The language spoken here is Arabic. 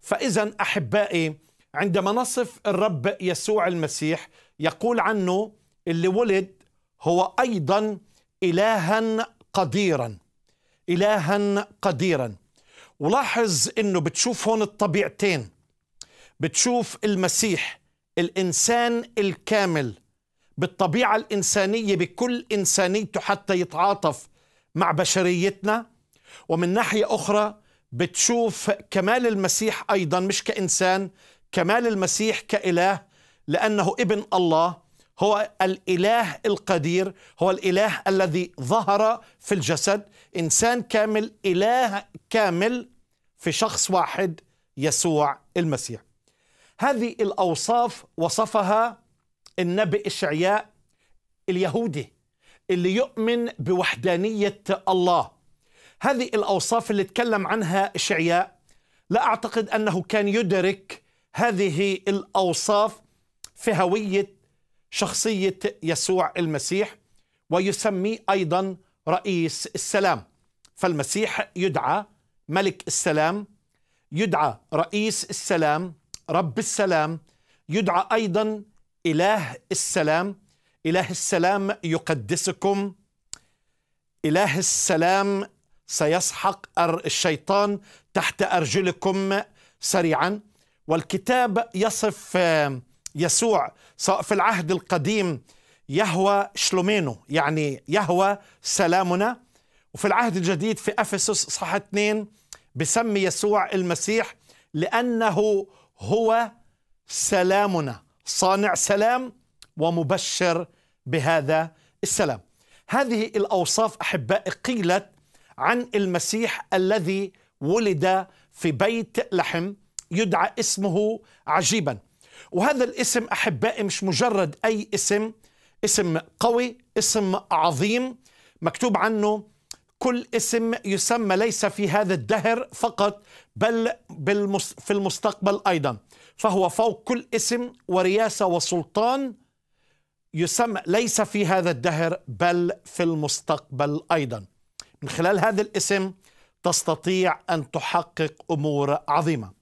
فإذا أحبائي عندما نصف الرب يسوع المسيح يقول عنه اللي ولد هو أيضا إلها قديرا إلها قديرا ولاحظ أنه بتشوف هون الطبيعتين بتشوف المسيح الإنسان الكامل بالطبيعة الإنسانية بكل إنسانيته حتى يتعاطف مع بشريتنا ومن ناحية أخرى بتشوف كمال المسيح ايضا مش كانسان كمال المسيح كاله لانه ابن الله هو الاله القدير هو الاله الذي ظهر في الجسد انسان كامل اله كامل في شخص واحد يسوع المسيح هذه الاوصاف وصفها النبي اشعياء اليهودي اللي يؤمن بوحدانيه الله هذه الأوصاف اللي تكلم عنها شعياء لا أعتقد أنه كان يدرك هذه الأوصاف في هوية شخصية يسوع المسيح ويسميه أيضا رئيس السلام فالمسيح يدعى ملك السلام يدعى رئيس السلام رب السلام يدعى أيضا إله السلام إله السلام يقدسكم إله السلام سيسحق الشيطان تحت أرجلكم سريعا والكتاب يصف يسوع سواء في العهد القديم يهوى شلومينو يعني يهوى سلامنا وفي العهد الجديد في أفسس صح 2 بسمي يسوع المسيح لأنه هو سلامنا صانع سلام ومبشر بهذا السلام هذه الأوصاف أحباء قيلت عن المسيح الذي ولد في بيت لحم يدعى اسمه عجيبا وهذا الاسم احبائي مش مجرد اي اسم اسم قوي اسم عظيم مكتوب عنه كل اسم يسمى ليس في هذا الدهر فقط بل في المستقبل ايضا فهو فوق كل اسم ورياسه وسلطان يسمى ليس في هذا الدهر بل في المستقبل ايضا من خلال هذا الاسم تستطيع ان تحقق امور عظيمه